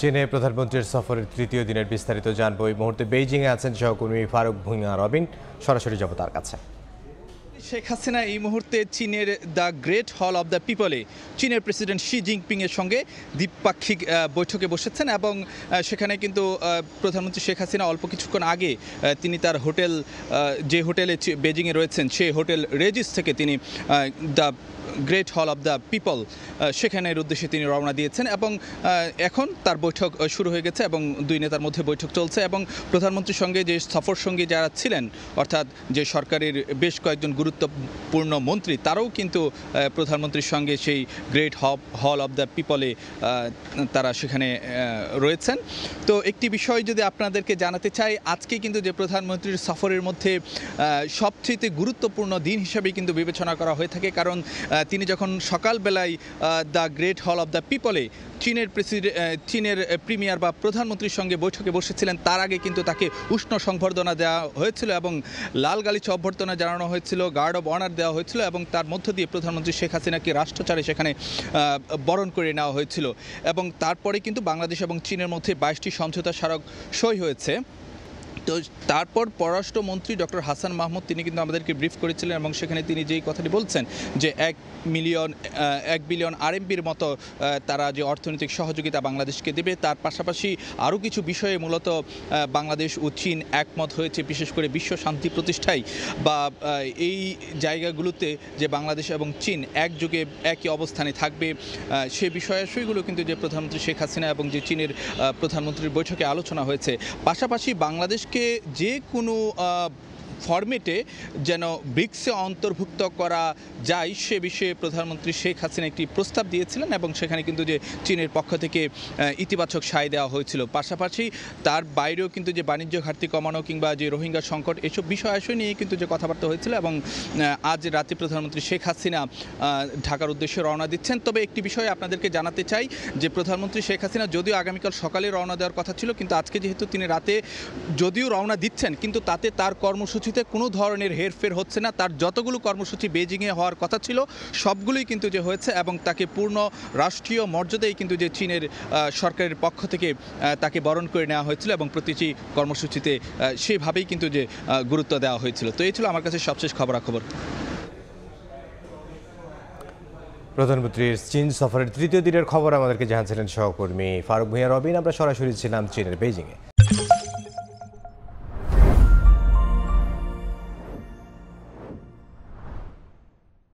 চীনে প্রধানমন্ত্রীর সফরের তৃতীয় দিনের বিস্তারিত জানব এই মুহূর্তে বেইজিংয়ে আছেন সহকর্মী ফারুক ভুঁইয়া রবিন সরাসরি যাব তার কাছে শেখ হাসিনা এই মুহূর্তে চীনের the Great Hall of the পিপলে চীনের প্রেসিডেন্ট শি এর সঙ্গে দ্বিপাক্ষিক বৈঠকে বসেছেন এবং সেখানে কিন্তু প্রধানমন্ত্রী শেখ হাসিনা অল্প কিছুক্ষণ আগে তিনি তার হোটেল যে হোটেলে বেজিংয়ে রয়েছেন সেই হোটেল রেজিস থেকে তিনি the Great Hall of the People সেখানের উদ্দেশ্যে তিনি রওনা দিয়েছেন এবং এখন তার বৈঠক শুরু হয়ে গেছে এবং দুই নেতার মধ্যে বৈঠক চলছে এবং প্রধানমন্ত্রীর সঙ্গে যে সফর সঙ্গী যারা ছিলেন অর্থাৎ যে সরকারের বেশ কয়েকজন গুরুত্বপূর্ণ মন্ত্রী তারাও কিন্তু প্রধানমন্ত্রীর সঙ্গে সেই গ্রেট হব হল অব দ্য পিপলে তারা সেখানে রয়েছেন তো একটি বিষয় যদি আপনাদেরকে জানাতে চাই আজকে কিন্তু যে প্রধানমন্ত্রীর সফরের মধ্যে সবচেয়ে গুরুত্বপূর্ণ দিন হিসাবে কিন্তু বিবেচনা করা হয়ে থাকে কারণ তিনি যখন সকালবেলায় the Great Hall of the পিপলে চীনের প্রেসিডেন্ট চীনের প্রিমিয়ার বা প্রধানমন্ত্রীর সঙ্গে বৈঠকে বসেছিলেন তার আগে কিন্তু তাকে উষ্ণ সংবর্ধনা দেওয়া হয়েছিল এবং লাল গালিচ অভ্যর্থনা জানানো হয়েছিল গার্ড অব অনার দেওয়া হয়েছিল এবং তার মধ্য দিয়ে প্রধানমন্ত্রী শেখ হাসিনাকে রাষ্ট্রচারে সেখানে বরণ করে নেওয়া হয়েছিল এবং তারপরে কিন্তু বাংলাদেশ এবং চীনের মধ্যে বাইশটি সমঝোতা স্মারক সই হয়েছে তো তারপর পররাষ্ট্রমন্ত্রী ডক্টর হাসান মাহমুদ তিনি কিন্তু আমাদেরকে ব্রিফ করেছিলেন এবং সেখানে তিনি যেই কথাটি বলছেন যে এক মিলিয়ন এক বিলিয়ন আরএমপির মতো তারা যে অর্থনৈতিক সহযোগিতা বাংলাদেশকে দেবে তার পাশাপাশি আরও কিছু বিষয়ে মূলত বাংলাদেশ ও চীন একমত হয়েছে বিশেষ করে বিশ্ব শান্তি প্রতিষ্ঠায় বা এই জায়গাগুলোতে যে বাংলাদেশ এবং চীন একযোগে একই অবস্থানে থাকবে সে সেইগুলো কিন্তু যে প্রধানমন্ত্রী শেখ হাসিনা এবং যে চীনের প্রধানমন্ত্রীর বৈঠকে আলোচনা হয়েছে পাশাপাশি বাংলাদেশ মানুষকে যে কোনো ফরমেটে যেন ব্রিক্সে অন্তর্ভুক্ত করা যায় সে বিষয়ে প্রধানমন্ত্রী শেখ হাসিনা একটি প্রস্তাব দিয়েছিলেন এবং সেখানে কিন্তু যে চীনের পক্ষ থেকে ইতিবাচক সায় দেওয়া হয়েছিল পাশাপাশি তার বাইরেও কিন্তু যে বাণিজ্য ঘাটতি কমানো কিংবা যে রোহিঙ্গা সংকট এসব বিষয় আসয় নিয়ে কিন্তু যে কথাবার্তা হয়েছিল এবং আজ রাতে প্রধানমন্ত্রী শেখ হাসিনা ঢাকার উদ্দেশ্যে রওনা দিচ্ছেন তবে একটি বিষয় আপনাদেরকে জানাতে চাই যে প্রধানমন্ত্রী শেখ হাসিনা যদিও আগামীকাল সকালে রওনা দেওয়ার কথা ছিল কিন্তু আজকে যেহেতু তিনি রাতে যদিও রওনা দিচ্ছেন কিন্তু তাতে তার কর্মসূচি কর্মসূচিতে কোনো ধরনের হেরফের হচ্ছে না তার যতগুলো কর্মসূচি বেজিংয়ে হওয়ার কথা ছিল সবগুলোই কিন্তু যে হয়েছে এবং তাকে পূর্ণ রাষ্ট্রীয় মর্যাদায় কিন্তু যে চীনের সরকারের পক্ষ থেকে তাকে বরণ করে নেওয়া হয়েছিল এবং প্রতিটি কর্মসূচিতে সেভাবেই কিন্তু যে গুরুত্ব দেওয়া হয়েছিল তো এই ছিল আমার কাছে সবশেষ খবরাখবর প্রধানমন্ত্রীর চীন সফরের তৃতীয় দিনের খবর আমাদেরকে জানছিলেন সহকর্মী ফারুক ভুঁইয়া রবিন আমরা সরাসরি ছিলাম চীনের বেজিংয়ে